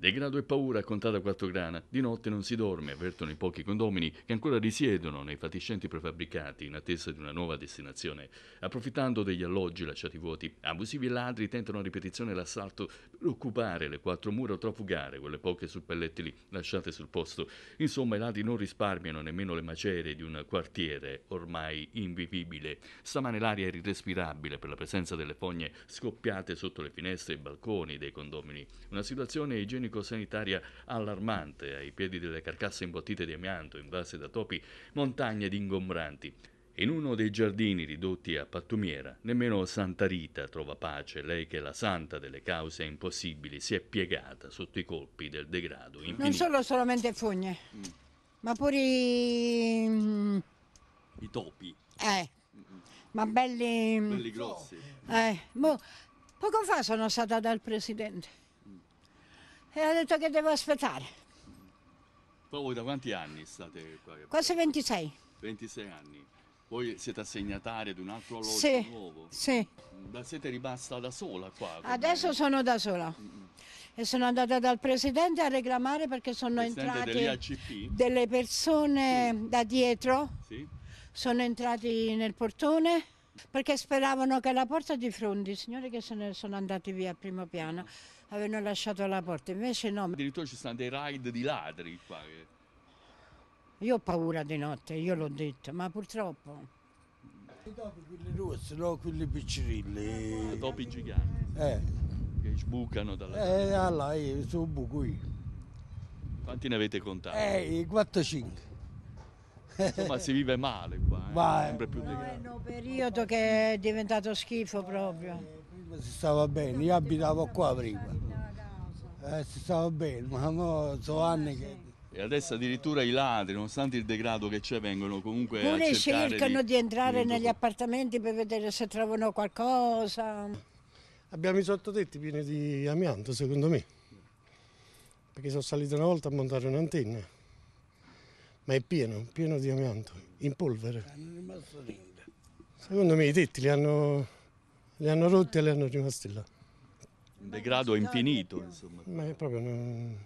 Degrado e paura contata a quattro grana. Di notte non si dorme, avvertono i pochi condomini che ancora risiedono nei fatiscenti prefabbricati in attesa di una nuova destinazione. Approfittando degli alloggi lasciati vuoti, abusivi ladri tentano a ripetizione l'assalto per occupare le quattro mura o trafugare quelle poche suppellettili lasciate sul posto. Insomma, i ladri non risparmiano nemmeno le macerie di un quartiere ormai invivibile. Stamane l'aria era irrespirabile per la presenza delle fogne scoppiate sotto le finestre e i balconi dei condomini. Una situazione igienica igienico-sanitaria allarmante, ai piedi delle carcasse imbottite di amianto, invase da topi, montagne di ingombranti. In uno dei giardini ridotti a pattumiera, nemmeno Santa Rita trova pace, lei che è la santa delle cause impossibili, si è piegata sotto i colpi del degrado infinito. Non sono solamente fogne, mm. ma pure i... Mm, I topi. Eh, ma belli... Mm, belli grossi. Eh, mo, boh, poco fa sono stata dal presidente. E ha detto che devo aspettare. Poi da quanti anni state qua? Quasi 26. 26 anni. Voi siete assegnatari di un altro alloggio sì, nuovo? Sì. Da, siete rimasta da sola qua? Adesso come... sono da sola. Mm, mm. E sono andata dal presidente a reclamare perché sono entrate delle persone sì. da dietro. Sì. Sono entrati nel portone perché speravano che la porta di fronte, i signori che se ne sono andati via al primo piano, avevano lasciato la porta, invece no. Addirittura ci sono dei raid di ladri qua. Io ho paura di notte, io l'ho detto, ma purtroppo... E dopo quelli rossi, no, quelli piccirilli. E ah, dopo i giganti. Eh. Che sbucano dalla... Eh, allora, io sono buco qui. Quanti ne avete contati? Eh, 4-5. Insomma si vive male qua, eh. Ma, sempre più no, è un periodo che è diventato schifo proprio. Prima si stava bene, io abitavo qua prima. Eh, si stava bene, ma sono anni che... E adesso addirittura i ladri, nonostante il degrado che c'è, vengono comunque Pure a cercano di, di entrare negli appartamenti per vedere se trovano qualcosa. Abbiamo i sottotetti pieni di amianto, secondo me. Perché sono salito una volta a montare un'antenna ma è pieno, pieno di amianto, in polvere. Non è rimasto niente. Secondo me i tetti li hanno, li hanno rotti e li hanno rimasti là. Un degrado infinito, insomma. Ma è proprio... Non...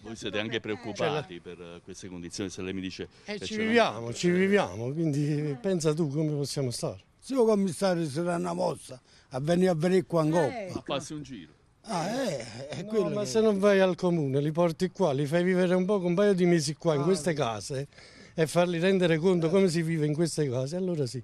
Voi siete anche preoccupati la... per queste condizioni, se lei mi dice... Eh, ci viviamo, ci eh, viviamo, quindi pensa tu come possiamo stare. Se io commissario sarà una mossa a venire a venire qua in coppa. Ecco. Passi un giro. Ah, eh, è eh, eh, no, quello ma che... se non vai al comune, li porti qua, li fai vivere un poco, un paio di mesi qua, ah, in queste case, e farli rendere conto eh. come si vive in queste case, allora sì.